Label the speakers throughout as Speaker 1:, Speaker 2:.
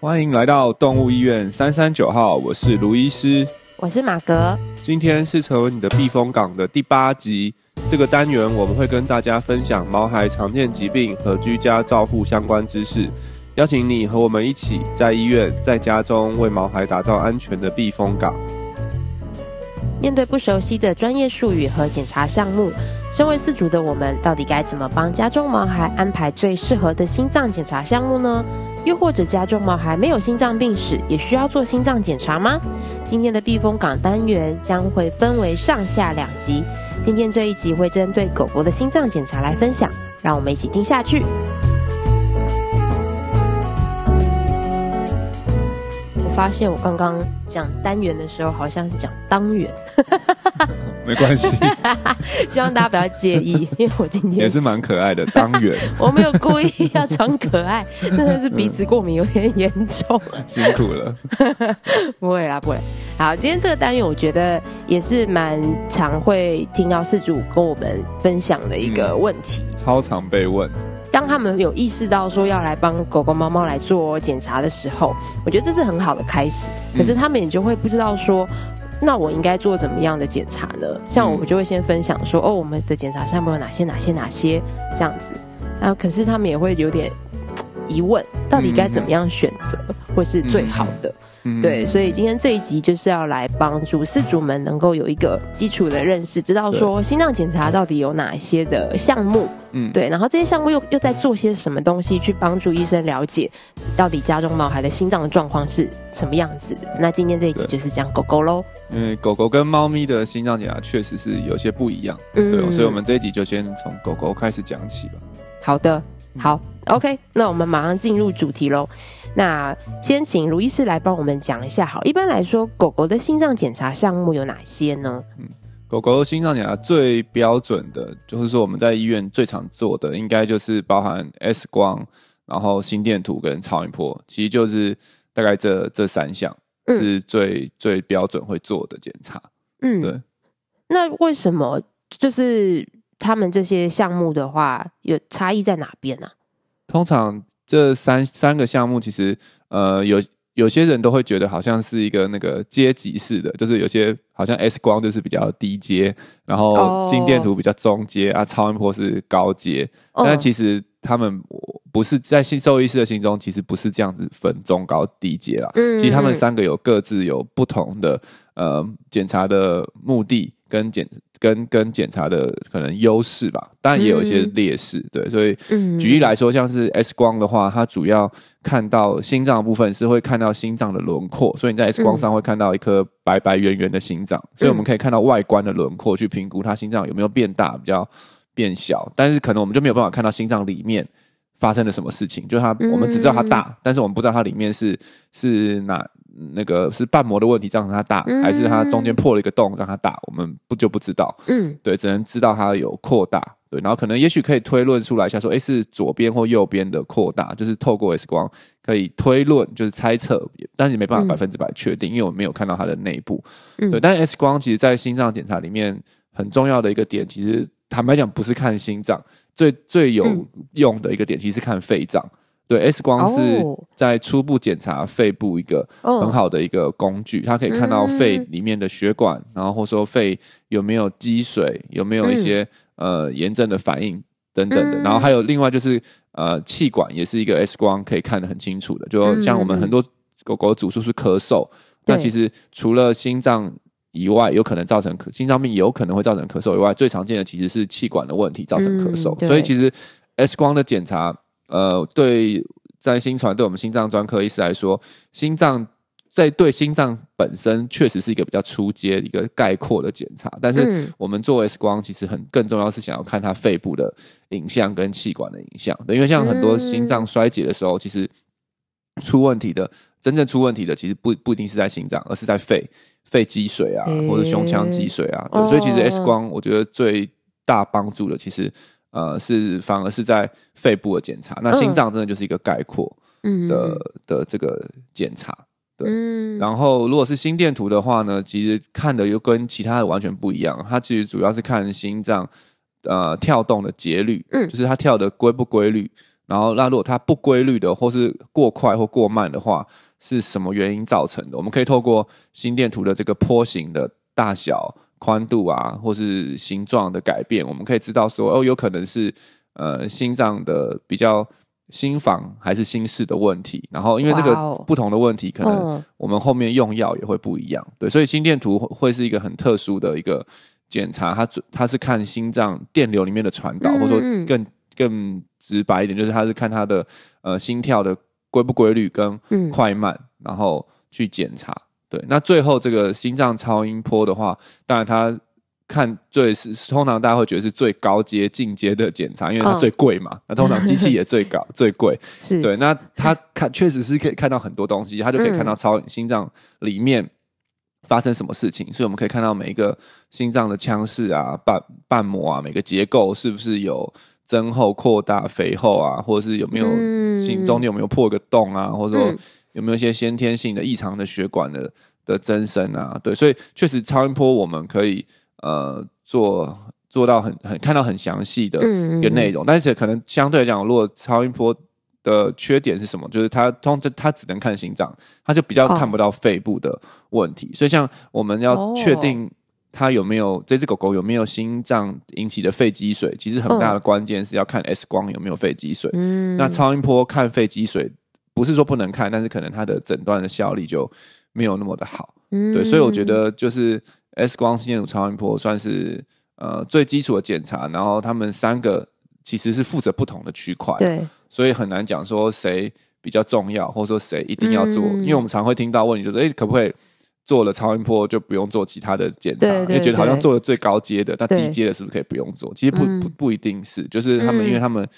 Speaker 1: 欢迎来到动物医院三三九号，我是卢医师，我是马格。今天是成为你的避风港的第八集。这个单元我们会跟大家分享毛孩常见疾病和居家照护相关知识，邀请你和我们一起在医院、在家中为毛孩打造安全的避风港。
Speaker 2: 面对不熟悉的专业术语和检查项目，身为饲主的我们到底该怎么帮家中毛孩安排最适合的心脏检查项目呢？又或者家中猫还没有心脏病史，也需要做心脏检查吗？今天的避风港单元将会分为上下两集，今天这一集会针对狗狗的心脏检查来分享，让我们一起听下去。发现我刚刚讲单元的时候，好像是讲当元，
Speaker 1: 没关系，
Speaker 2: 希望大家不要介意，因为我今天也是
Speaker 1: 蛮可爱的当元，我没
Speaker 2: 有故意要装可爱，真的是鼻子过敏有点严重辛苦了，不会不会。好，今天这个单元我觉得也是蛮常会听到事主跟我们分享的一
Speaker 1: 个问题，超常被问。
Speaker 2: 当他们有意识到说要来帮狗狗、猫猫来做检查的时候，我觉得这是很好的开始。可是他们也就会不知道说，那我应该做怎么样的检查呢？像我们就会先分享说，哦，我们的检查项目有哪些、哪些、哪些这样子。啊，可是他们也会有点疑问，到底该怎么样选择或是最好的？对，所以今天这一集就是要来帮助饲主们能够有一个基础的认识，知道说心脏检查到底有哪些的项目，嗯，对，然后这些项目又又在做些什么东西，去帮助医生了解到底家中毛孩的心脏的状况是什么样子的。那今天这一集就是讲狗狗喽，
Speaker 1: 因为狗狗跟猫咪的心脏检查确实是有些不一样，对，所以我们这一集就先从狗狗开始讲起吧。
Speaker 2: 好的，好，OK，那我们马上进入主题喽。那先请卢医师来帮我们讲一下，好。一般来说，狗狗的心脏检查项目有哪些呢？嗯，
Speaker 1: 狗狗心脏检查最标准的就是说，我们在医院最常做的，应该就是包含 X 光，然后心电图跟超音波，其实就是大概这这三项是最最标准会做的检查。嗯，对。
Speaker 2: 那为什么就是他们这些项目的话，有差异在哪边呢？
Speaker 1: 通常。这三三个项目其实，呃，有有些人都会觉得好像是一个那个阶级式的，就是有些好像 S 光就是比较低阶，然后心电图比较中阶啊，超音波是高阶。但其实他们不是在新兽医师的心中，其实不是这样子分中高低阶啦。其实他们三个有各自有不同的呃检查的目的。跟检跟跟检查的可能优势吧，当然也有一些劣势。对，所以举例来说，像是 X 光的话，它主要看到心脏部分是会看到心脏的轮廓，所以你在 X 光上会看到一颗白白圆圆的心脏，所以我们可以看到外观的轮廓去评估它心脏有没有变大、比较变小，但是可能我们就没有办法看到心脏里面发生了什么事情，就是它我们只知道它大，但是我们不知道它里面是是哪。那个是瓣膜的问题造成它大，还是它中间破了一个洞让它大，我们不就不知道。嗯，对，只能知道它有扩大。对，然后可能也许可以推论出来一下，说，哎，是左边或右边的扩大，就是透过 X 光可以推论，就是猜测，但是你没办法百分之百确定，因为我没有看到它的内部。对，但是 X 光其实，在心脏检查里面很重要的一个点，其实坦白讲不是看心脏最最有用的一个点，其实是看肺脏。对，X 光是在初步检查肺部一个很好的一个工具，它可以看到肺里面的血管，然后或者说肺有没有积水，有没有一些呃炎症的反应等等的。然后还有另外就是呃气管也是一个 X 光可以看得很清楚的。就像我们很多狗狗主诉是咳嗽，那其实除了心脏以外，有可能造成咳，心脏病也有可能会造成咳嗽以外，最常见的其实是气管的问题造成咳嗽。所以其实 X 光的检查。呃，对，在新传，对我们心脏专科医师来说，心脏在对心脏本身确实是一个比较初接一个概括的检查，但是我们做 X 光，其实很更重要是想要看它肺部的影像跟气管的影像，因为像很多心脏衰竭的时候，其实出问题的真正出问题的，其实不不一定是在心脏，而是在肺、肺积水啊，或者胸腔积水啊，所以其实 X 光我觉得最大帮助的其实。呃，是反而是在肺部的检查，那心脏真的就是一个概括的的这个检查。对，然后如果是心电图的话呢，其实看的又跟其他的完全不一样。它其实主要是看心脏呃跳动的节律，嗯，就是它跳的规不规律。然后那如果它不规律的，或是过快或过慢的话，是什么原因造成的？我们可以透过心电图的这个波形的大小。宽度啊，或是形状的改变，我们可以知道说，哦，有可能是呃心脏的比较心房还是心室的问题。然后因为那个不同的问题，可能我们后面用药也会不一样。对，所以心电图会是一个很特殊的一个检查，它它是看心脏电流里面的传导，或者说更更直白一点，就是它是看它的呃心跳的规不规律跟快慢，然后去检查。对，那最后这个心脏超音波的话，当然它看最是通常大家会觉得是最高阶进阶的检查，因为它最贵嘛。那通常机器也最高 最贵。是，对，那它看确实是可以看到很多东西，它就可以看到超心脏里面发生什么事情。所以我们可以看到每一个心脏的腔室啊、瓣瓣膜啊、每个结构是不是有增厚、扩大、肥厚啊，或者是有没有心中间有没有破个洞啊，或者说。有没有一些先天性的异常的血管的的增生啊？对，所以确实超音波我们可以呃做做到很很看到很详细的一个内容，但是可能相对来讲，如果超音波的缺点是什么，就是它通它只能看心脏，它就比较看不到肺部的问题。所以像我们要确定它有没有这只狗狗有没有心脏引起的肺积水，其实很大的关键是要看 X 光有没有肺积水。嗯，那超音波看肺积水。不是说不能看，但是可能它的诊断的效力就没有那么的好。对，所以我觉得就是 X 光、心电图、超音波算是呃最基础的检查。然后他们三个其实是负责不同的区块。对。所以很难讲说谁比较重要，或者说谁一定要做。因为我们常会听到问，就说：“哎，可不可以做了超音波就不用做其他的检查？”因为觉得好像做了最高阶的，那低阶的是不是可以不用做？其实不不不一定是，就是他们因为他们。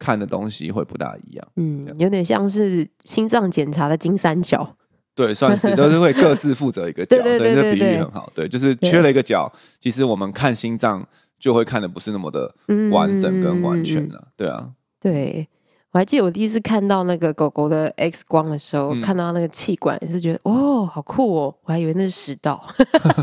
Speaker 1: 看的东西会不大一样，
Speaker 2: 嗯，有点像是心脏检查的金三角，
Speaker 1: 对，算是都是会各自负责一个 角，对对对对，比喻很好，对，就是缺了一个角，其实我们看心脏就会看的不是那么的完整跟完全了，对啊，
Speaker 2: 对，我还记得我第一次看到那个狗狗的 X 光的时候，看到那个气管，也是觉得哦，好酷哦，我还以为那是食道，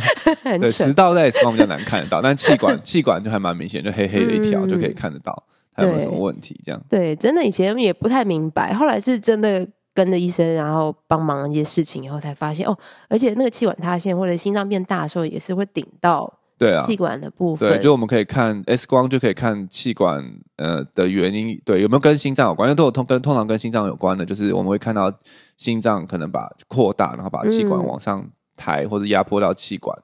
Speaker 2: 食道在 X 光比较
Speaker 1: 难看得到，但气管 气管就还蛮明显，就黑黑的一条就可以看得到。还有什么问题？这样
Speaker 2: 对，真的以前也不太明白，后来是真的跟着医生，然后帮忙一些事情，以后才发现哦。而且那个气管塌陷或者心脏变大的时候，也是会顶到对啊气管的部分。对，就
Speaker 1: 我们可以看 X 光，就可以看气管呃的原因，对，有没有跟心脏有关？因为都有通跟通常跟心脏有关的，就是我们会看到心脏可能把扩大，然后把气管往上抬或者压迫到气管，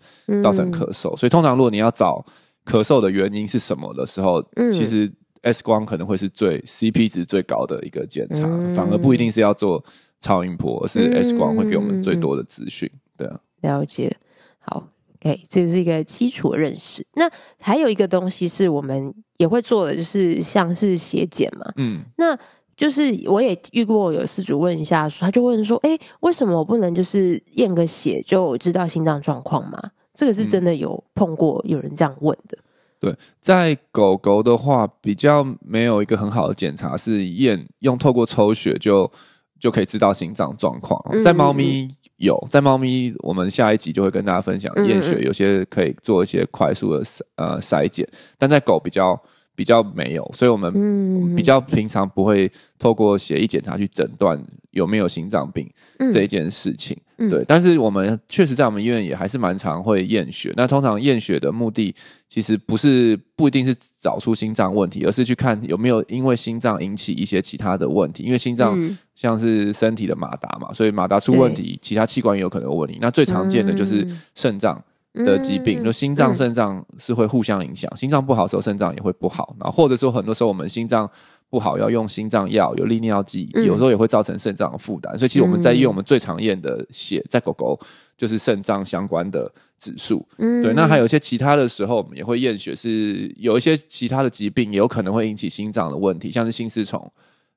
Speaker 1: 造成咳嗽。所以通常如果你要找咳嗽的原因是什么的时候，其实。S 光可能会是最 CP 值最高的一个检查，反而不一定是要做超音波，而是 S 光会给我们最多的资讯。对，啊，了解。好
Speaker 2: ，OK，这是一个基础的认识。那还有一个东西是我们也会做的，就是像是血检嘛。嗯，那就是我也遇过有事主问一下，他就问说：“哎，为什么我不能就是验个血就知道心脏状况吗？”这个是真的有碰过有人这样问的。
Speaker 1: 对，在狗狗的话，比较没有一个很好的检查是验用透过抽血就就可以知道心脏状况。在猫咪有，在猫咪我们下一集就会跟大家分享验血，有些可以做一些快速的呃筛检，但在狗比较。比较没有，所以我们比较平常不会透过血液检查去诊断有没有心脏病这一件事情。对，但是我们确实在我们医院也还是蛮常会验血。那通常验血的目的其实不是不一定是找出心脏问题，而是去看有没有因为心脏引起一些其他的问题。因为心脏像是身体的马达嘛，所以马达出问题，其他器官也有可能有问题。那最常见的就是肾脏。的疾病，就心脏、肾脏是会互相影响。心脏不好时候，肾脏也会不好。然后或者说，很多时候我们心脏不好，要用心脏药，有利尿剂，有时候也会造成肾脏的负担。所以其实我们在医院，我们最常验的血，在狗狗就是肾脏相关的指数。对，那还有一些其他的时候，我们也会验血，是有一些其他的疾病也有可能会引起心脏的问题，像是心丝虫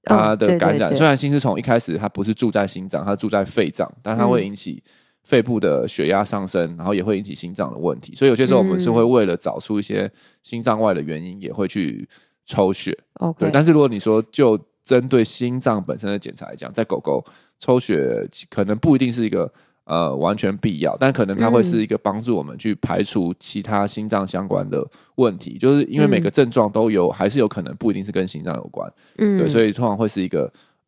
Speaker 1: 它的感染。虽然心丝虫一开始它不是住在心脏，它住在肺脏，但它会引起。肺部的血压上升，然后也会引起心脏的问题，所以有些时候我们是会为了找出一些心脏外的原因，也会去抽血。对，但是如果你说就针对心脏本身的检查来讲，在狗狗抽血可能不一定是一个呃完全必要，但可能它会是一个帮助我们去排除其他心脏相关的问题，就是因为每个症状都有还是有可能不一定是跟心脏有关，对，所以通常会是一个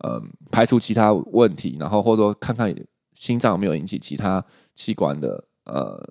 Speaker 1: 呃排除其他问题，然后或者说看看。心脏有没有引起其他器官的呃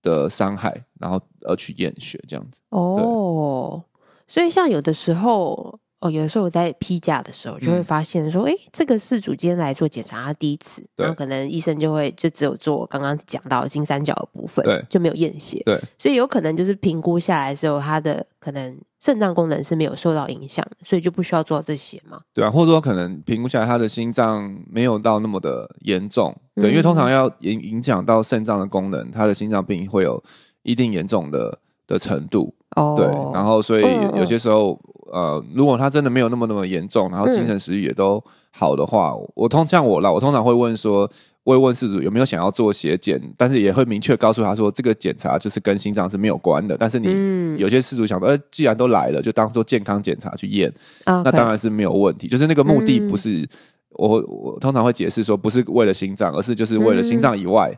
Speaker 1: 的伤害，然后而去验血这样子
Speaker 2: 哦，所以像有的时候。哦，有的时候我在批假的时候，就会发现说，哎，这个事主今天来做检查，他第一次，然后可能医生就会就只有做刚刚讲到金三角的部分，对，就没有验血，对，所以有可能就是评估下来时候，他的可能肾脏功能是没有受到影响，所以就不需要做这些嘛，
Speaker 1: 对啊，或者说可能评估下来他的心脏没有到那么的严重，对，因为通常要影影响到肾脏的功能，他的心脏病会有一定严重的的程度，哦，对，然后所以有些时候。呃，如果他真的没有那么那么严重，然后精神食欲也都好的话，我通像我啦，我通常会问说，会问事主有没有想要做血检，但是也会明确告诉他说，这个检查就是跟心脏是没有关的。但是你有些事主想说，呃，既然都来了，就当做健康检查去验，那当然是没有问题。就是那个目的不是，我我通常会解释说，不是为了心脏，而是就是为了心脏以外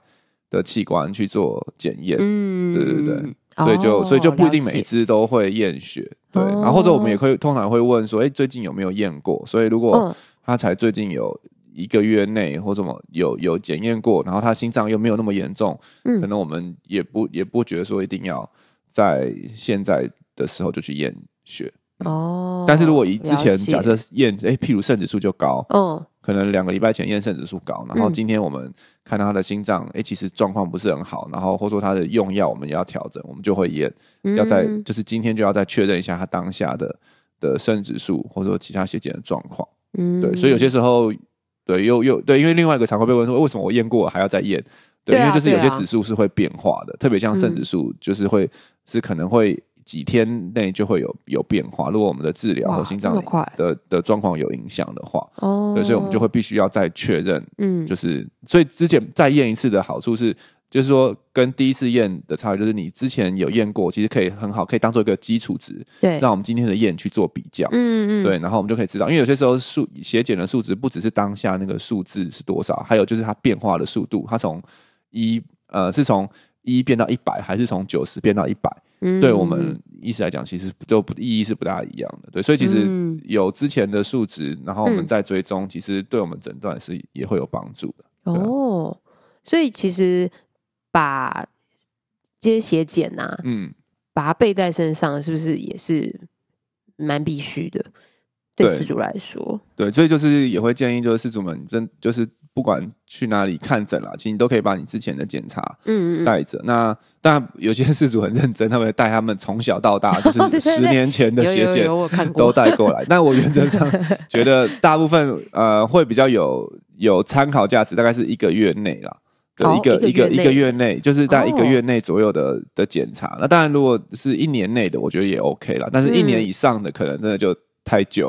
Speaker 1: 的器官去做检验。嗯，对对对。所以就，所以就不一定每只都会验血，对，然后或者我们也会通常会问说，哎，最近有没有验过？所以如果他才最近有一个月内或什么有有检验过，然后他心脏又没有那么严重，嗯，可能我们也不也不觉得说一定要在现在的时候就去验血，哦，但是如果以之前假设验，哎，譬如肾指数就高，嗯，可能两个礼拜前验肾指数高，然后今天我们。看到他的心脏，哎，其实状况不是很好，然后或说他的用药我们也要调整，我们就会验，要在就是今天就要再确认一下他当下的的肾指数，或者说其他血检的状况，嗯，对，所以有些时候，对，又又对，因为另外一个常会被问说，为什么我验过还要再验？对，因为就是有些指数是会变化的，特别像肾指数，就是会是可能会。几天内就会有有变化，如果我们的治疗和心脏的的状况有影响的话，哦，对，所以我们就会必须要再确认，嗯，就是所以之前再验一次的好处是，就是说跟第一次验的差异，就是你之前有验过，其实可以很好，可以当做一个基础值，对，让我们今天的验去做比较，嗯嗯，对，然后我们就可以知道，因为有些时候数血检的数值不只是当下那个数字是多少，还有就是它变化的速度，它从一呃是从。一变到一百，还是从九十变到一百，嗯，对我们意思来讲，其实就不意义是不大一样的，对，所以其实有之前的数值，然后我们再追踪，其实对我们诊断是也会有帮助的。
Speaker 2: 哦，所以其实把这些血检呐，嗯，把它背在身上，是不是也是蛮必须的？对事主来说，
Speaker 1: 对，所以就是也会建议，就是事主们真就是。不管去哪里看诊啦，其实你都可以把你之前的检查嗯带着。那当然有些事主很认真，他们带他们从小到大 就是十年前的血检都带过来。但 我原则上觉得大部分呃会比较有有参考价值，大概是一个月内啦。的一个一个一个月内，就是在一个月内左右的的检查。那当然，如果是一年内的，我觉得也 OK 了。但是一年以上的，可能真的就。太久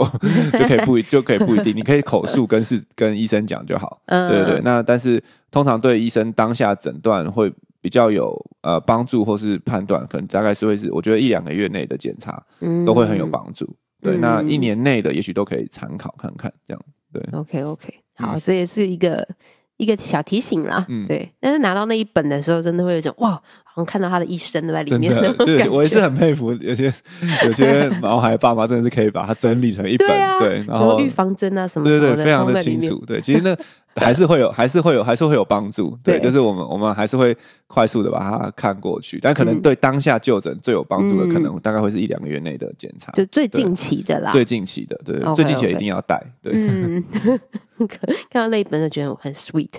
Speaker 1: 就可以不 就可以不一定，你可以口述跟是跟医生讲就好，对对。那但是通常对医生当下诊断会比较有呃帮助或是判断，可能大概是会是我觉得一两个月内的检查都会很有帮助。对，那一年内的也许都可以参考看看这样。对，OK OK，
Speaker 2: 好，这也是一个。一个小提醒啦，对，但是拿到那一本的时候，真的会有一种哇，好像看到他的一生都在里面的我也是很佩
Speaker 1: 服，有些有些 毛孩爸妈真的是可以把它整理成一本，对，然后预
Speaker 2: 防针啊什么的，对对，非常的清楚。
Speaker 1: 对，其实那。还是会有，还是会有，还是会有帮助。对，就是我们，我们还是会快速的把它看过去，但可能对当下就诊最有帮助的，可能大概会是一两个月内的检查，就最近期的啦。最近期的，对，最近期的一定要带。对，
Speaker 2: 嗯，看到那一本就觉得我很 sweet。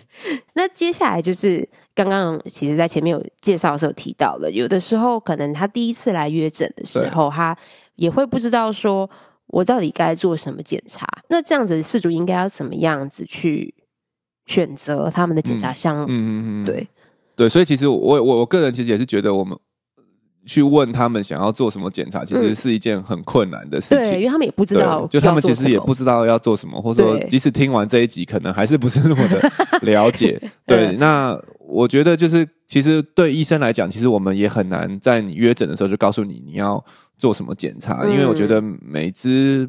Speaker 2: 那接下来就是刚刚其实，在前面有介绍的时候提到了，有的时候可能他第一次来约诊的时候，他也会不知道说。我到底该做什么检查？那这样子，事主应该要怎么样子去选择他们的检查项目？嗯
Speaker 1: 嗯嗯对对。所以其实我我我个人其实也是觉得，我们去问他们想要做什么检查，其实是一件很困难的事情。对，因为他们也不知道，就他们其实也不知道要做什么，或者说即使听完这一集，可能还是不是那么的 了解。对，那我觉得就是，其实对医生来讲，其实我们也很难在你约诊的时候就告诉你你要。做什么检查？因为我觉得每只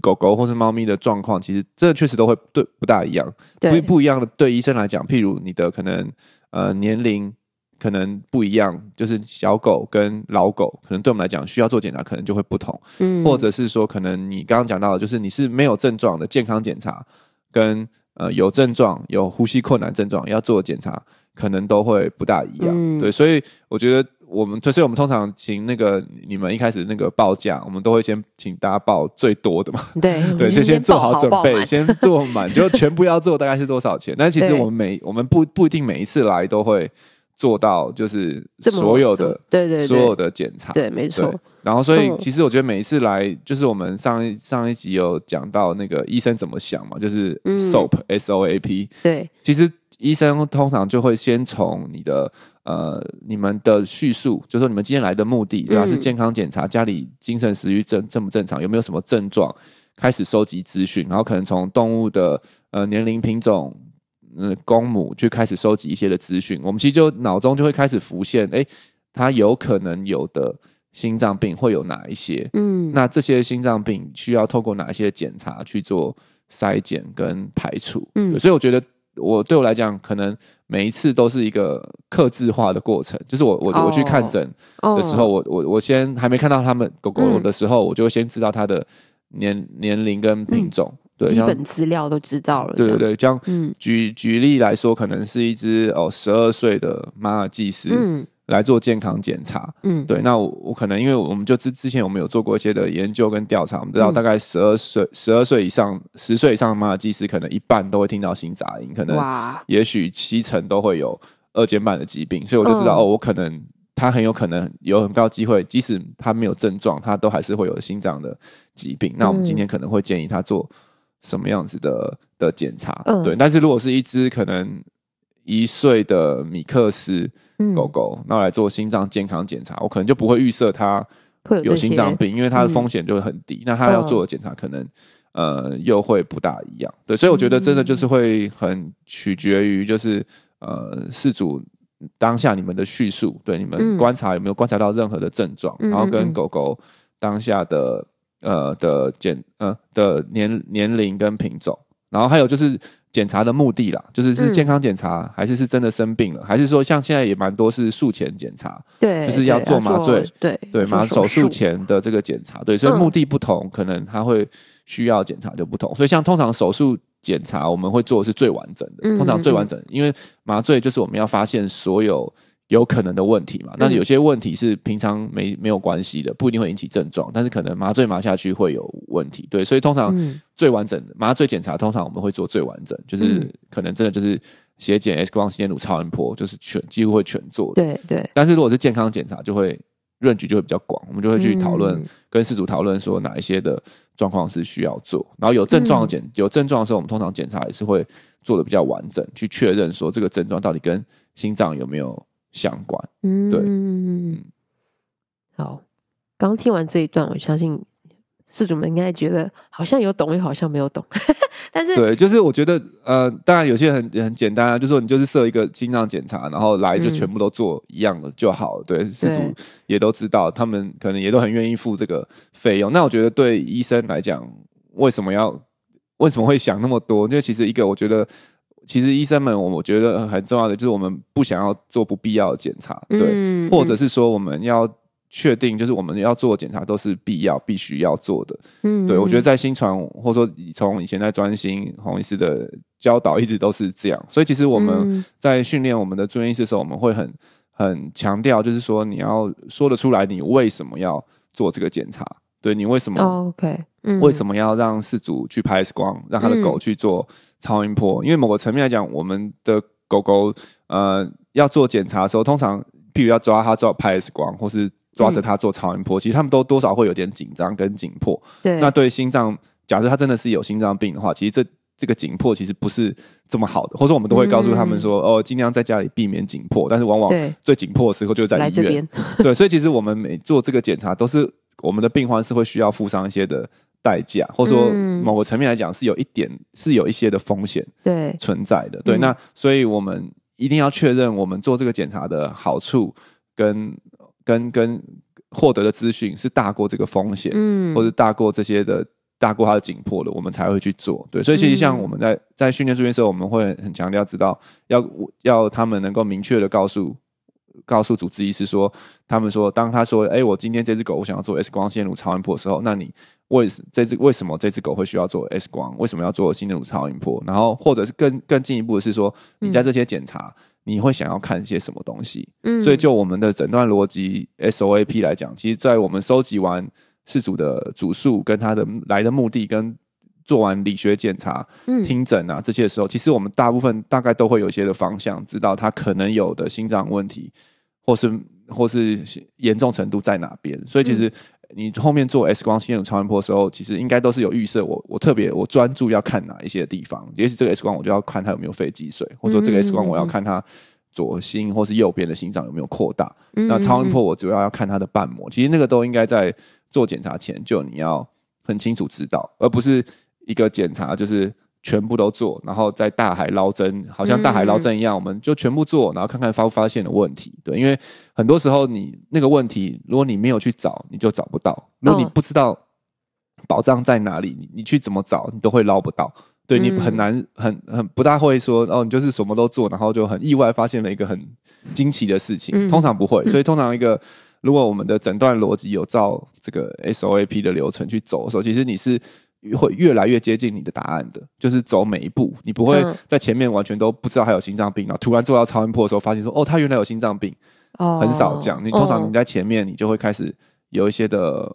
Speaker 1: 狗狗或是猫咪的状况，其实这确实都会对不大一样。不不一样的对医生来讲，譬如你的可能呃年龄可能不一样，就是小狗跟老狗，可能对我们来讲需要做检查，可能就会不同。嗯，或者是说可能你刚刚讲到，的，就是你是没有症状的健康检查，跟呃有症状有呼吸困难症状要做检查，可能都会不大一样。对，所以我觉得。我们，所以，我们通常请那个你们一开始那个报价，我们都会先请大家报最多的嘛。对 对，就先做好准备，先做满，就全部要做，大概是多少钱？但其实我们每我们不不一定每一次来都会做到，就是所有的对对所有的检查对没错。然后，所以其实我觉得每一次来，就是我们上一上一集有讲到那个医生怎么想嘛，就是 SOAP SOAP 对。其实医生通常就会先从你的。呃，你们的叙述就是说，你们今天来的目的对吧？是健康检查，家里精神食欲正正不正常，有没有什么症状？开始收集资讯，然后可能从动物的呃年龄、品种、嗯公母去开始收集一些的资讯。我们其实就脑中就会开始浮现，哎，它有可能有的心脏病会有哪一些？嗯，那这些心脏病需要透过哪一些检查去做筛检跟排除？嗯，所以我觉得。我对我来讲，可能每一次都是一个克制化的过程。就是我我我去看诊的时候，我我我先还没看到他们狗狗的时候，我就先知道它的年年龄跟品种，对，基本
Speaker 2: 资料都知道了。对对对，
Speaker 1: 这样举举例来说，可能是一只哦，十二岁的马尔济斯。来做健康检查，嗯，对，那我我可能因为我们就之之前我们有做过一些的研究跟调查，我们知道大概十二岁十二岁以上十岁以上的尔济斯可能一半都会听到心杂音，可能也许七成都会有二尖瓣的疾病，所以我就知道哦，我可能他很有可能有很高机会，即使他没有症状，他都还是会有心脏的疾病。那我们今天可能会建议他做什么样子的的检查？对，但是如果是一只可能一岁的米克斯。狗狗，那来做心脏健康检查，我可能就不会预设它有心脏病，因为它的风险就会很低。那它要做的检查，可能呃又会不大一样。对，所以我觉得真的就是会很取决于，就是呃事主当下你们的叙述，对你们观察有没有观察到任何的症状，然后跟狗狗当下的呃的检呃的年年龄跟品种，然后还有就是。检查的目的啦，就是是健康检查，还是是真的生病了，还是说像现在也蛮多是术前检查，对，就是要做麻醉，对对，麻醉手术前的这个检查，对，所以目的不同，可能他会需要检查就不同。所以像通常手术检查，我们会做是最完整的，通常最完整，因为麻醉就是我们要发现所有。有可能的问题嘛？但是有些问题是平常没没有关系的，不一定会引起症状，但是可能麻醉麻下去会有问题。对，所以通常最完整的麻醉检查，通常我们会做最完整，就是可能真的就是血检、X 光、心电图、超音波，就是全几乎会全做。对对。但是如果是健康检查，就会论据就会比较广，我们就会去讨论跟事主讨论说哪一些的状况是需要做。然后有症状的检有症状的时候，我们通常检查也是会做的比较完整，去确认说这个症状到底跟心脏有没有。相关，嗯，对，好，
Speaker 2: 刚听完这一段，我相信事主们应该觉得好像有懂，也好像没有懂，
Speaker 1: 但是对，就是我觉得，呃，当然有些很很简单啊，就是说你就是设一个心脏检查，然后来就全部都做一样了就好。对，事主也都知道，他们可能也都很愿意付这个费用。那我觉得对医生来讲，为什么要为什么会想那么多？因其实一个，我觉得。其实医生们，我觉得很重要的就是，我们不想要做不必要的检查，对，或者是说我们要确定，就是我们要做检查都是必要、必须要做的。嗯，对我觉得在新传，或者说从以前在专心红医师的教导，一直都是这样。所以其实我们在训练我们的专业医师时候，我们会很很强调，就是说你要说得出来，你为什么要做这个检查？对，你为什么？OK，嗯，为什么要让事主去拍 X 光，让他的狗去做？超音波，因为某个层面来讲，我们的狗狗呃要做检查的时候，通常譬如要抓它做拍 X 光，或是抓着它做超音波，其实他们都多少会有点紧张跟紧迫。对，那对心脏，假设它真的是有心脏病的话，其实这这个紧迫其实不是这么好的，或者我们都会告诉他们说，哦，尽量在家里避免紧迫，但是往往最紧迫的时候就在医院。对，所以其实我们每做这个检查，都是我们的病患是会需要负伤一些的。代价，或说某个层面来讲，是有一点是有一些的风险存在的。对，那所以我们一定要确认我们做这个检查的好处跟跟跟获得的资讯是大过这个风险，嗯，或者大过这些的，大过它的紧迫的，我们才会去做。对，所以其实像我们在在训练住院时候，我们会很强调，知道要要他们能够明确的告诉。告诉主治医师说，他们说，当他说，哎，我今天这只狗我想要做 X 光线乳超音波的时候，那你为这只为什么这只狗会需要做 X 光？为什么要做心乳超音波？然后或者是更更进一步的是说，你在这些检查，你会想要看一些什么东西？嗯，所以就我们的诊断逻辑 SOAP 来讲，其实，在我们收集完事主的主诉跟他的来的目的跟。做完理学检查、听诊啊这些的时候，其实我们大部分大概都会有一些的方向，知道他可能有的心脏问题，或是或是严重程度在哪边。所以其实你后面做 X 光心电超声波的时候，其实应该都是有预设。我我特别我专注要看哪一些地方，也许这个 X 光我就要看他有没有肺积水，或者说这个 X 光我要看他左心或是右边的心脏有没有扩大。那超声波我主要要看他的瓣膜，其实那个都应该在做检查前就你要很清楚知道，而不是。一个检查就是全部都做，然后在大海捞针，好像大海捞针一样，我们就全部做，然后看看发不发现的问题。对，因为很多时候你那个问题，如果你没有去找，你就找不到；如果你不知道宝藏在哪里，你你去怎么找，你都会捞不到。对你很难，很很不大会说哦，你就是什么都做，然后就很意外发现了一个很惊奇的事情，通常不会。所以通常一个，如果我们的诊断逻辑有照这个 SOAP 的流程去走的时候，其实你是。会越来越接近你的答案的，就是走每一步，你不会在前面完全都不知道他有心脏病啊，突然做到超音波的时候发现说，哦，他原来有心脏病，很少这样。你通常你在前面，你就会开始有一些的，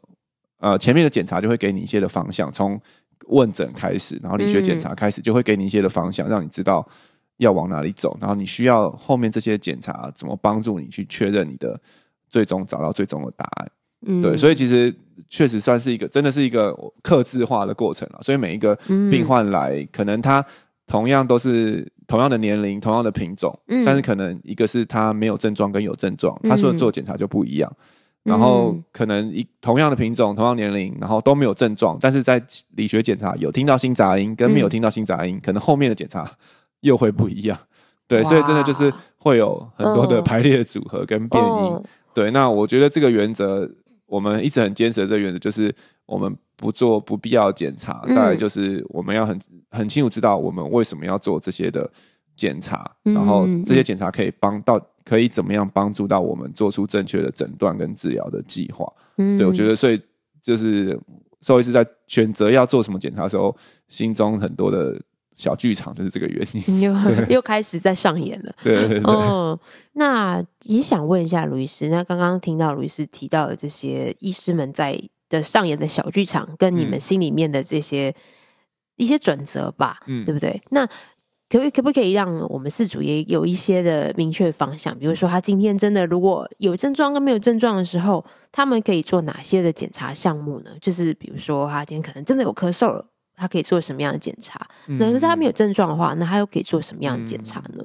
Speaker 1: 呃，前面的检查就会给你一些的方向，从问诊开始，然后理学检查开始，就会给你一些的方向，让你知道要往哪里走，然后你需要后面这些检查怎么帮助你去确认你的最终找到最终的答案。对，所以其实确实算是一个，真的是一个克制化的过程了。所以每一个病患来，可能他同样都是同样的年龄、同样的品种，但是可能一个是他没有症状跟有症状，他说做检查就不一样。然后可能一同样的品种、同样年龄，然后都没有症状，但是在理学检查有听到新杂音跟没有听到新杂音，可能后面的检查又会不一样。对，所以真的就是会有很多的排列组合跟变音。对，那我觉得这个原则。我们一直很坚持的这原则，就是我们不做不必要检查。再来就是我们要很很清楚知道我们为什么要做这些的检查，然后这些检查可以帮到，可以怎么样帮助到我们做出正确的诊断跟治疗的计划。对我觉得，所以就是所以是在选择要做什么检查时候，心中很多的。小剧场就是这个原因，又 又
Speaker 2: 开始在上演了。对对对。那也想问一下卢医师，那刚刚听到卢医师提到的这些医师们在的上演的小剧场，跟你们心里面的这些一些准则吧，嗯，对不对？那可不可不可以让我们事主也有一些的明确方向？比如说，他今天真的如果有症状跟没有症状的时候，他们可以做哪些的检查项目呢？就是比如说，他今天可能真的有咳嗽了。它可以做什么样的检查？那如果他没有症状的话，那他又可以做什么样的检查呢？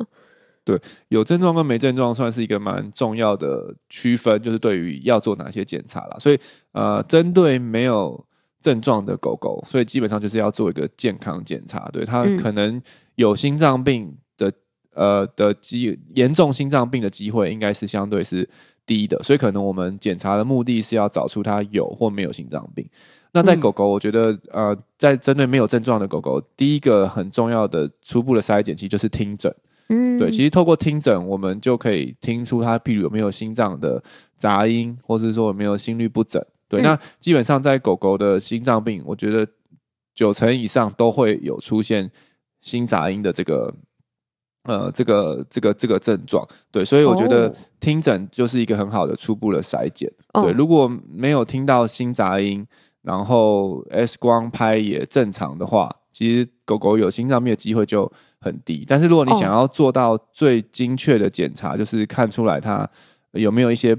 Speaker 1: 对，有症状跟没症状算是一个蛮重要的区分，就是对于要做哪些检查啦。所以，呃，针对没有症状的狗狗，所以基本上就是要做一个健康检查。对它可能有心脏病的，呃，的机严重心脏病的机会应该是相对是低的，所以可能我们检查的目的是要找出它有或没有心脏病。那在狗狗，我觉得，呃，在针对没有症状的狗狗，第一个很重要的初步的筛检，其实就是听诊。嗯，对，其实透过听诊，我们就可以听出它，譬如有没有心脏的杂音，或者是说有没有心律不整。对，那基本上在狗狗的心脏病，我觉得九成以上都会有出现心杂音的这个，呃，这个这个这个症状。对，所以我觉得听诊就是一个很好的初步的筛检。对，如果没有听到心杂音，然后 X 光拍也正常的话，其实狗狗有心脏病的机会就很低。但是如果你想要做到最精确的检查，就是看出来它有没有一些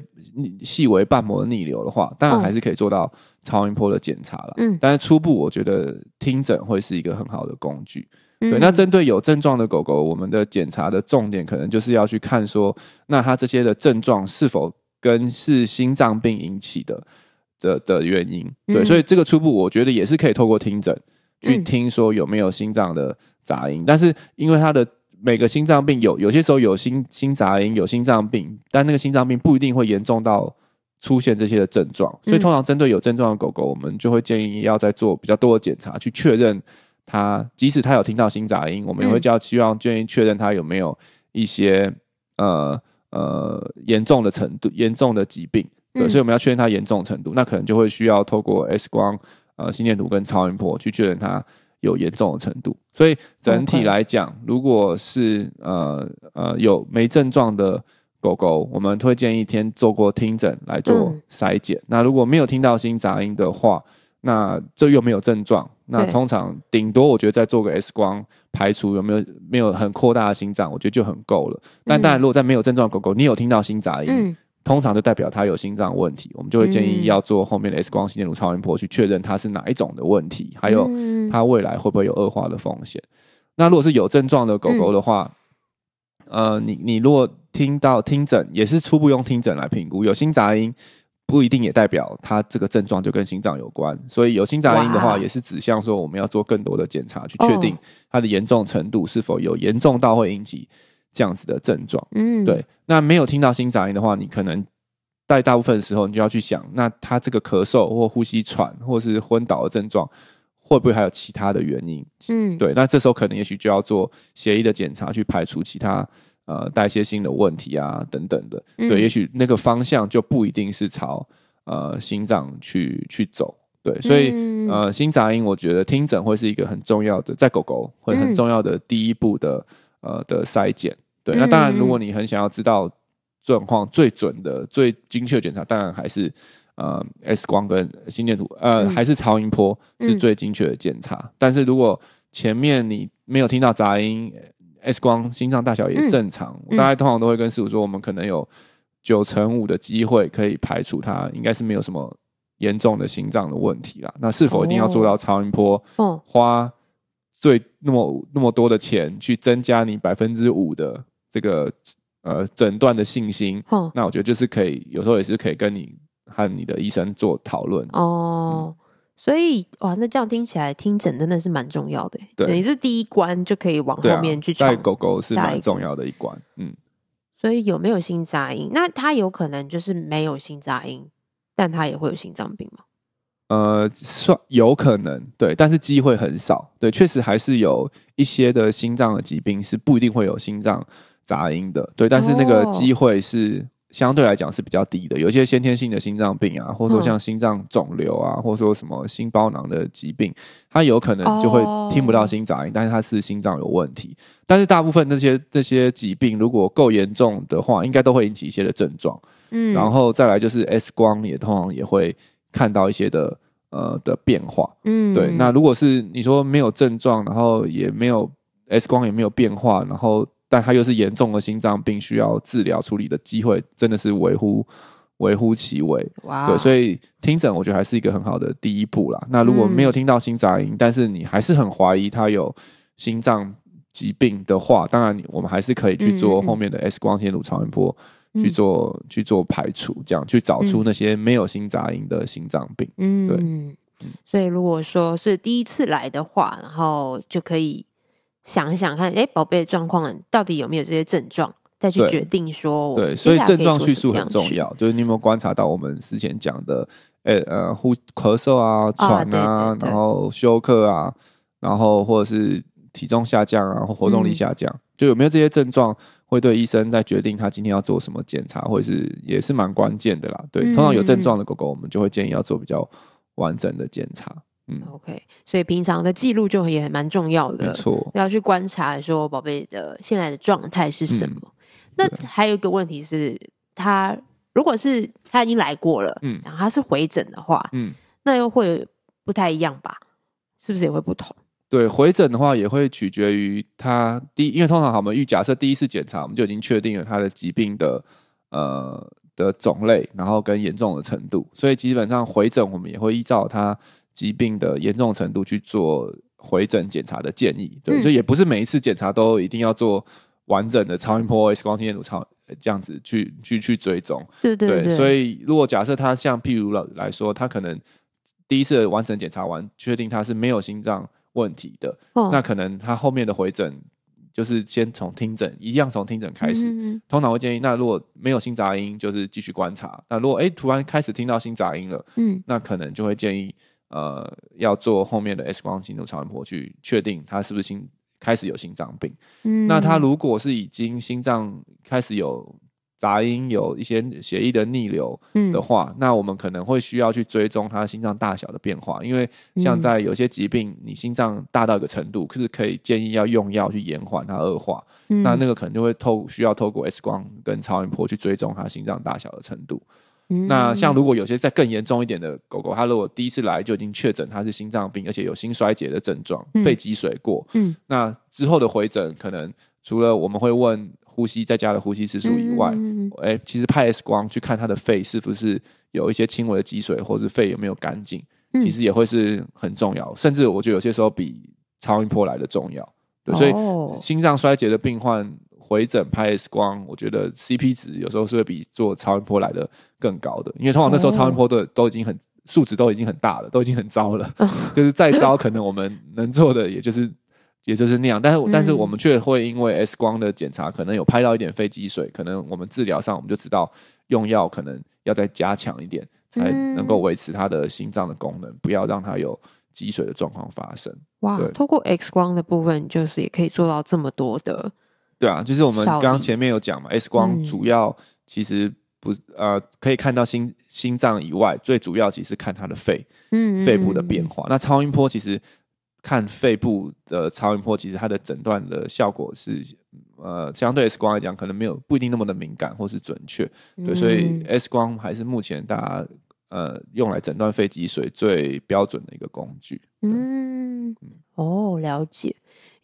Speaker 1: 细微瓣膜逆流的话，当然还是可以做到超音波的检查了。嗯，但是初步我觉得听诊会是一个很好的工具。对，那针对有症状的狗狗，我们的检查的重点可能就是要去看说，那它这些的症状是否跟是心脏病引起的。的的原因，对，所以这个初步我觉得也是可以透过听诊去听说有没有心脏的杂音，但是因为它的每个心脏病有有些时候有心心杂音有心脏病，但那个心脏病不一定会严重到出现这些的症状，所以通常针对有症状的狗狗，我们就会建议要再做比较多的检查去确认它，即使它有听到心杂音，我们也会叫希望建议确认它有没有一些呃呃严重的程度严重的疾病。对，所以我们要确认它严重程度，那可能就会需要透过 X 光、呃心电图跟超音波去确认它有严重的程度。所以整体来讲，如果是呃呃有没症状的狗狗，我们推荐一天做过听诊来做筛检。那如果没有听到心杂音的话，那这又没有症状，那通常顶多我觉得再做个 X 光排除有没有没有很扩大的心脏，我觉得就很够了。但当然，如果在没有症状狗狗，你有听到心杂音。通常就代表它有心脏问题，我们就会建议要做后面的 X 光心电图、超音波去确认它是哪一种的问题，还有它未来会不会有恶化的风险。那如果是有症状的狗狗的话，呃，你你如果听到听诊，也是初步用听诊来评估，有心杂音不一定也代表它这个症状就跟心脏有关，所以有心杂音的话，也是指向说我们要做更多的检查去确定它的严重程度是否有严重到会引起。这样子的症状，嗯，对。那没有听到心杂音的话，你可能在大部分时候，你就要去想，那他这个咳嗽或呼吸喘或是昏倒的症状，会不会还有其他的原因？嗯，对。那这时候可能也许就要做协议的检查，去排除其他呃代谢性的问题啊等等的。对，也许那个方向就不一定是朝呃心脏去去走。对，所以呃心杂音，我觉得听诊会是一个很重要的，在狗狗会很重要的第一步的呃的筛检。对，那当然，如果你很想要知道状况最准的、最精确检查，当然还是，呃，X 光跟心电图，呃，还是超音波是最精确的检查。但是，如果前面你没有听到杂音，X 光心脏大小也正常，我大概通常都会跟师傅说，我们可能有九成五的机会可以排除它，应该是没有什么严重的心脏的问题啦。那是否一定要做到超音波？哦，花最那么那么多的钱去增加你百分之五的？这个呃诊断的信心，那我觉得就是可以，有时候也是可以跟你和你的医生做讨论
Speaker 2: 哦。所以哇，那这样听起来听诊真的是蛮重要的。对，你是第一关就可以往后面去闯。带狗狗是蛮重
Speaker 1: 要的一关，嗯。
Speaker 2: 所以有没有心杂音？那它有可能就是没有心杂音，但它也会有心脏病吗？
Speaker 1: 呃，算有可能，对，但是机会很少。对，确实还是有一些的心脏的疾病是不一定会有心脏。杂音的，对，但是那个机会是相对来讲是比较低的。有一些先天性的心脏病啊，或者说像心脏肿瘤啊，或者说什么心包囊的疾病，它有可能就会听不到心杂音，但是它是心脏有问题。但是大部分那些那些疾病，如果够严重的话，应该都会引起一些的症状。嗯，然后再来就是 X 光也通常也会看到一些的呃的变化。嗯，对。那如果是你说没有症状，然后也没有 X 光也没有变化，然后。但他又是严重的心脏病，需要治疗处理的机会真的是微乎微乎其微。哇！对，所以听诊我觉得还是一个很好的第一步啦。那如果没有听到心杂音，但是你还是很怀疑他有心脏疾病的话，当然我们还是可以去做后面的 X 光线、路超音波去做去做排除，这样去找出那些没有心杂音的心脏病。嗯，对。
Speaker 2: 所以如果说是第一次来的话，然后就可以。想一想看，哎，宝贝状况到底有没有这些症状？再去决定说，对，所以症状叙述很重要。
Speaker 1: 就是你有没有观察到我们之前讲的，哎呃，呼咳嗽啊、喘啊，然后休克啊，然后或者是体重下降啊，或活动力下降，就有没有这些症状，会对医生在决定他今天要做什么检查，或者是也是蛮关键的啦。对，通常有症状的狗狗，我们就会建议要做比较完整的检查。嗯，OK，
Speaker 2: 所以平常的记录就也蛮重要的，错，要去观察说宝贝的现在的状态是什么。那还有一个问题是，他如果是他已经来过了，嗯，然后他是回诊的话，嗯，那又会不太一样吧？是不是也会不同？
Speaker 1: 对，回诊的话也会取决于他第，因为通常我们预假设第一次检查我们就已经确定了他的疾病的呃的种类，然后跟严重的程度，所以基本上回诊我们也会依照他。疾病的严重程度去做回诊检查的建议，对，所以也不是每一次检查都一定要做完整的超音波、X 光心电图、超这样子去去去追踪，对对对。所以如果假设他像譬如老来说，他可能第一次完整检查完，确定他是没有心脏问题的，那可能他后面的回诊就是先从听诊，一样从听诊开始，通常会建议，那如果没有心杂音，就是继续观察。那如果哎突然开始听到心杂音了，嗯，那可能就会建议。呃，要做后面的 X 光心度超音波去确定他是不是心开始有心脏病。嗯，那他如果是已经心脏开始有杂音，有一些血液的逆流的话，那我们可能会需要去追踪他心脏大小的变化，因为像在有些疾病，你心脏大到一个程度，可是可以建议要用药去延缓它恶化。那那个可能就会透需要透过 X 光跟超音波去追踪他心脏大小的程度。那像如果有些再更严重一点的狗狗，它如果第一次来就已经确诊它是心脏病，而且有心衰竭的症状，肺积水过，嗯，那之后的回诊可能除了我们会问呼吸，在家的呼吸次数以外，哎，其实拍 X 光去看它的肺是不是有一些轻微的积水，或者肺有没有干净，其实也会是很重要，甚至我觉得有些时候比超音波来的重要，所以心脏衰竭的病患。回诊拍 X 光，我觉得 CP 值有时候是比做超音波来的更高的，因为通常那时候超音波都都已经很数值都已经很大了，都已经很糟了，就是再糟，可能我们能做的也就是也就是那样。但是但是我们却会因为 X 光的检查，可能有拍到一点肺积水，可能我们治疗上我们就知道用药可能要再加强一点，才能够维持他的心脏的功能，不要让他有积水的状况发生。哇，通
Speaker 2: 过 X 光的部分，就是也可以做到这么多的。
Speaker 1: 对啊，就是我们刚前面有讲嘛，X 光主要其实不呃可以看到心心脏以外，最主要其实看它的肺，嗯，肺部的变化。那超音波其实看肺部的超音波，其实它的诊断的效果是，呃，相对 X 光来讲，可能没有不一定那么的敏感或是准确。对，所以 X 光还是目前大家呃用来诊断肺积水最标准的一个工具。
Speaker 2: 嗯，哦，了解。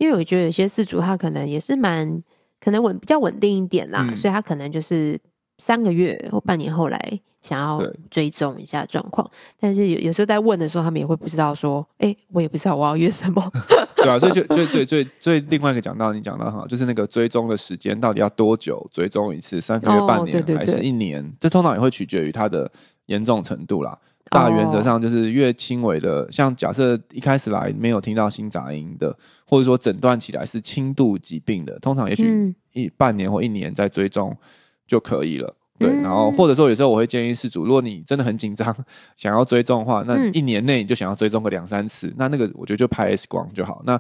Speaker 2: 因为我觉得有些事主，他可能也是蛮可能稳比较稳定一点啦，所以他可能就是三个月或半年后来想要追踪一下状况。但是有有时候在问的时候，他们也会不知道说，哎，我也不知道我要约什么，
Speaker 1: 对啊，所以最最最最最另外一个讲到你讲的哈，就是那个追踪的时间到底要多久？追踪一次三个月、半年还是一年？这通常也会取决于它的严重程度啦。大原则上就是越轻微的，像假设一开始来没有听到新杂音的，或者说诊断起来是轻度疾病的，通常也许一半年或一年再追踪就可以了。对，然后或者说有时候我会建议事主，如果你真的很紧张，想要追踪的话，那一年内你就想要追踪个两三次，那那个我觉得就拍 X 光就好。那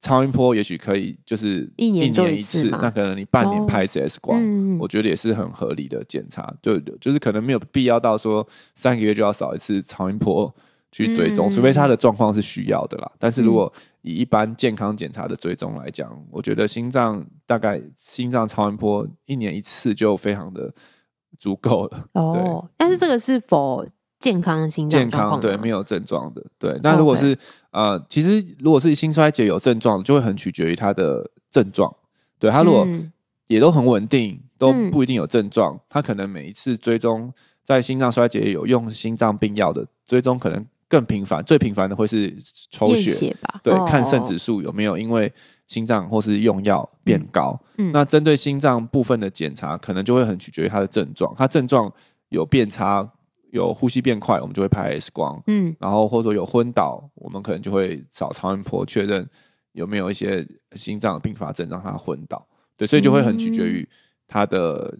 Speaker 1: 超音波也许可以，就是一年一年一次，那可能你半年拍次 S 光，我觉得也是很合理的检查，就就是可能没有必要到说三个月就要扫一次超音波去追踪，除非他的状况是需要的啦。但是如果以一般健康检查的追踪来讲，我觉得心脏大概心脏超音波一年一次就非常的足够了。
Speaker 2: 哦，但是这个是否？健康心脏健康对，
Speaker 1: 没有症状的，对。那如果是呃，其实如果是心衰竭有症状，就会很取决于他的症状。对他如果也都很稳定，都不一定有症状。他可能每一次追踪，在心脏衰竭有用心脏病药的追踪，可能更频繁。最频繁的会是抽血吧？对，看肾指数有没有因为心脏或是用药变高。那针对心脏部分的检查，可能就会很取决于他的症状。他症状有变差。有呼吸变快，我们就会拍 X 光，嗯，然后或者有昏倒，我们可能就会找超音波确认有没有一些心脏并发症让他昏倒，对，所以就会很取决于他的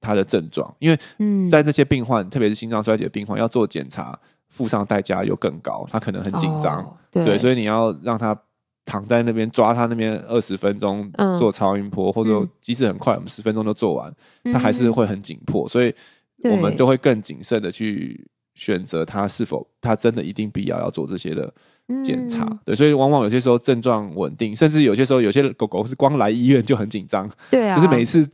Speaker 1: 他的症状，因为在这些病患，特别是心脏衰竭的病患要做检查，付上代价又更高，他可能很紧张，对，所以你要让他躺在那边抓他那边二十分钟做超音波，或者即使很快我们十分钟就做完，他还是会很紧迫，所以。我们就会更谨慎的去选择他是否他真的一定必要要做这些的检查，对，所以往往有些时候症状稳定，甚至有些时候有些狗狗是光来医院就很紧张，对啊，就是每次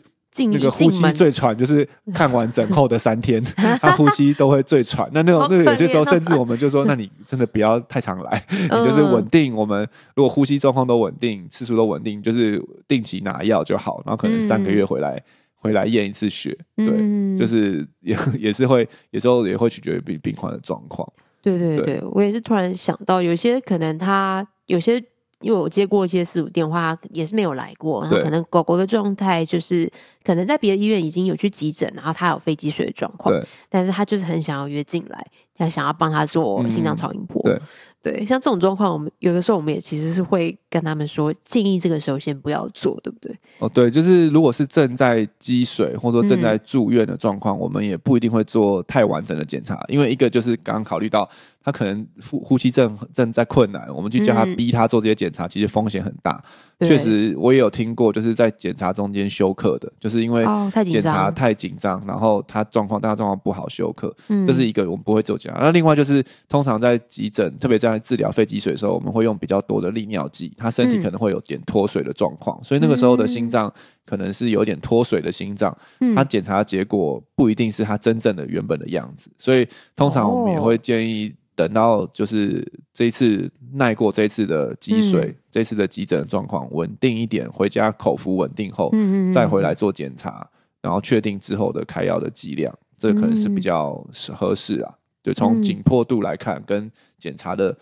Speaker 2: 那个呼吸最
Speaker 1: 喘，就是看完整后的三天，他呼吸都会最喘。那那种那有些时候甚至我们就说，那你真的不要太常来，你就是稳定。我们如果呼吸状况都稳定，次数都稳定，就是定期拿药就好，然后可能三个月回来。回来验一次血，对，就是也 也是会，有时候也会取决于病病患的状况。
Speaker 2: 对对对，我也是突然想到，有些可能他有些，因为我接过一些四五电话，也是没有来过。可能狗狗的状态就是，可能在别的医院已经有去急诊，然后他有肺积水的状况，但是他就是很想要约进来，他想要帮他做心脏超音波，对。对，像这种状况，我们有的时候我们也其实是会跟他们说，建议这个时候先不要做，对不对？
Speaker 1: 哦，对，就是如果是正在积水或者正在住院的状况，我们也不一定会做太完整的检查，因为一个就是刚刚考虑到。他可能呼呼吸症正在困难，我们去叫他逼他做这些检查，其实风险很大。确实，我也有听过，就是在检查中间休克的，就是因为检查太紧张，然后他状况，大家状况不好，休克。这是一个我们不会做检查。那另外就是，通常在急诊，特别在治疗肺积水的时候，我们会用比较多的利尿剂，他身体可能会有点脱水的状况，所以那个时候的心脏。可能是有点脱水的心脏，它检查结果不一定是它真正的原本的样子，所以通常我们也会建议等到就是这次耐过这次的积水，这次的急诊状况稳定一点，回家口服稳定后，再回来做检查，然后确定之后的开药的剂量，这可能是比较合适啊。就从紧迫度来看，跟检查的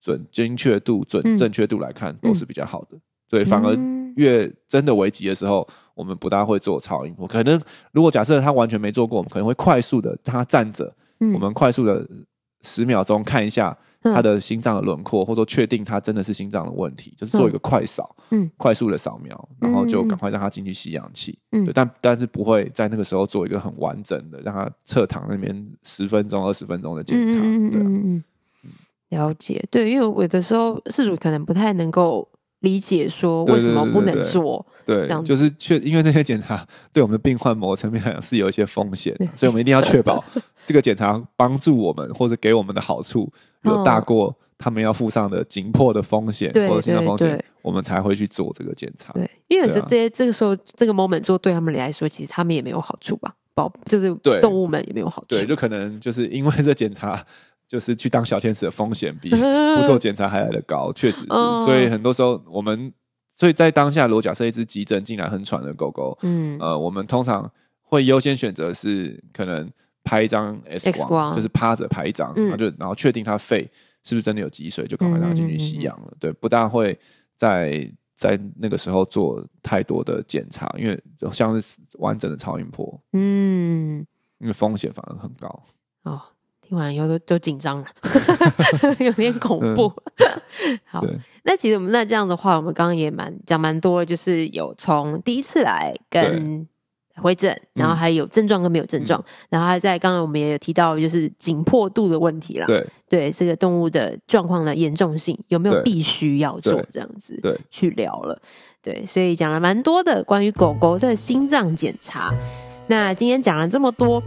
Speaker 1: 准精确度、准正确度来看，都是比较好的。对，反而越真的危急的时候，我们不大会做超音波。可能如果假设他完全没做过，我们可能会快速的他站着，我们快速的十秒钟看一下他的心脏的轮廓，或者说确定他真的是心脏的问题，就是做一个快扫，嗯，快速的扫描，然后就赶快让他进去吸氧气。嗯，但但是不会在那个时候做一个很完整的让他侧躺那边十分钟二十分钟的检
Speaker 2: 查。嗯了解。对，因为有的时候事主可能不太能够。理解说为什么不能做？对，就
Speaker 1: 是确，因为那些检查 对我们的病患某层面是有一些风险，所以我们一定要确保 这个检查帮助我们或者给我们的好处，有大过他们要付上的紧迫的风险或者心脏风险，我们才会去做这个检查。对，因为是这些
Speaker 2: 这个时候这个 moment 做对他们来说，其实他们也没有好处吧？
Speaker 1: 保就是动物们也没有好处，对，就可能就是因为这检查。就是去当小天使的风险比不 做检查还来的高，确实是。所以很多时候我们，所以在当下，如果假设一只急诊进来很喘的狗狗，嗯，呃，我们通常会优先选择是可能拍一张 X 光，就是趴着拍一张，然后就然后确定它肺是不是真的有积水，就赶快让它进去吸氧了。对，不大会在在那个时候做太多的检查，因为像是完整的超音波，
Speaker 2: 嗯，
Speaker 1: 因为风险反而很高
Speaker 2: 哦。听完以后都都紧张了，有点恐怖。好，那其实我们那这样的话，我们刚刚也蛮讲蛮多，就是有从第一次来跟回诊，然后还有症状跟没有症状，然后还在刚刚我们也有提到，就是紧迫度的问题啦。对，对，这个动物的状况的严重性有没有必须要做这样子？对，去聊了。对，所以讲了蛮多的关于狗狗的心脏检查。那今天讲了这么多。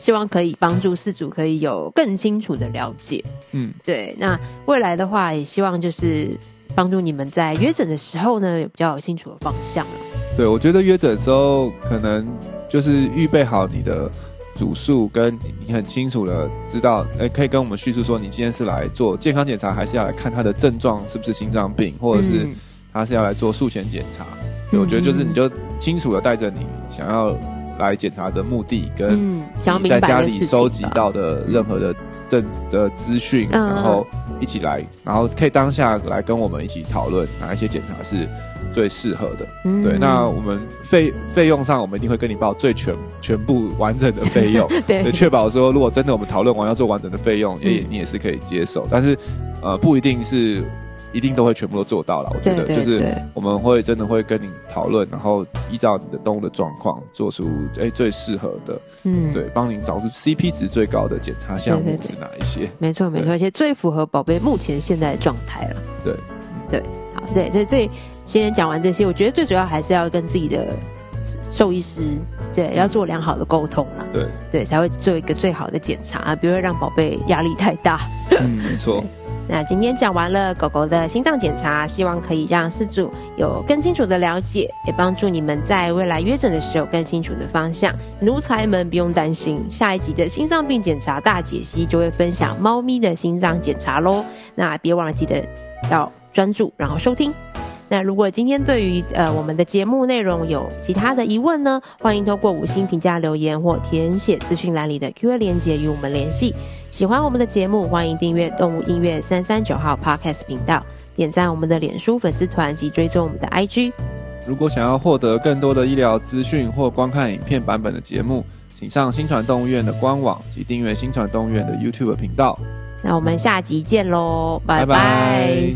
Speaker 2: 希望可以帮助四组可以有更清楚的了解，嗯，对。那未来的话，也希望就是帮助你们在约诊的时候呢，有比较清楚的方向了。
Speaker 1: 对，我觉得约诊的时候，可能就是预备好你的主诉，跟你很清楚的知道，哎，可以跟我们叙述说，你今天是来做健康检查，还是要来看他的症状是不是心脏病，或者是他是要来做术前检查。
Speaker 2: 对，我觉得就是你
Speaker 1: 就清楚的带着你想要。来检查的目的跟你在家里收集到的任何的证的资讯，然后一起来，然后可以当下来跟我们一起讨论哪一些检查是最适合的。对，那我们费费用上我们一定会跟你报最全全部完整的费用，确保说如果真的我们讨论完要做完整的费用，也你也是可以接受。但是呃，不一定是。一定都会全部都做到了，我觉得就是我们会真的会跟你讨论，然后依照你的动物的状况做出哎最适合的，嗯，对，帮您找出 CP 值最高的检查项目是哪一些？
Speaker 2: 没错，没错，而且最符合宝贝目前现在的状态了。对，对，好，对，以这先讲完这些，我觉得最主要还是要跟自己的兽医师对要做良好的沟通了，对，对，才会做一个最好的检查，啊，不会让宝贝压力太大。
Speaker 1: 嗯，没错。
Speaker 2: 那今天讲完了狗狗的心脏检查，希望可以让饲主有更清楚的了解，也帮助你们在未来约诊的时候更清楚的方向。奴才们不用担心，下一集的心脏病检查大解析就会分享猫咪的心脏检查喽。那别忘了记得要专注，然后收听。那如果今天对于呃我们的节目内容有其他的疑问呢，欢迎通过五星评价留言或填写资讯栏里的 Q&A 连接与我们联系。喜欢我们的节目，欢迎订阅动物音乐三三九号 Podcast 频道，点赞我们的脸书粉丝团及追踪我们的 IG。
Speaker 1: 如果想要获得更多的医疗资讯或观看影片版本的节目，请上新传动物院的官网及订阅新传动物院的 YouTube 频道。
Speaker 2: 那我们下集见喽，拜拜。